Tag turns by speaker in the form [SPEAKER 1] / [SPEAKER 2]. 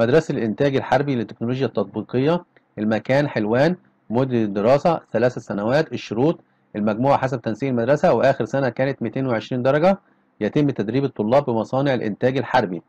[SPEAKER 1] مدرسة الإنتاج الحربي للتكنولوجيا التطبيقية المكان حلوان مدة الدراسة ثلاث سنوات الشروط المجموعة حسب تنسيق المدرسة وآخر سنة كانت 220 درجة يتم تدريب الطلاب بمصانع الإنتاج الحربي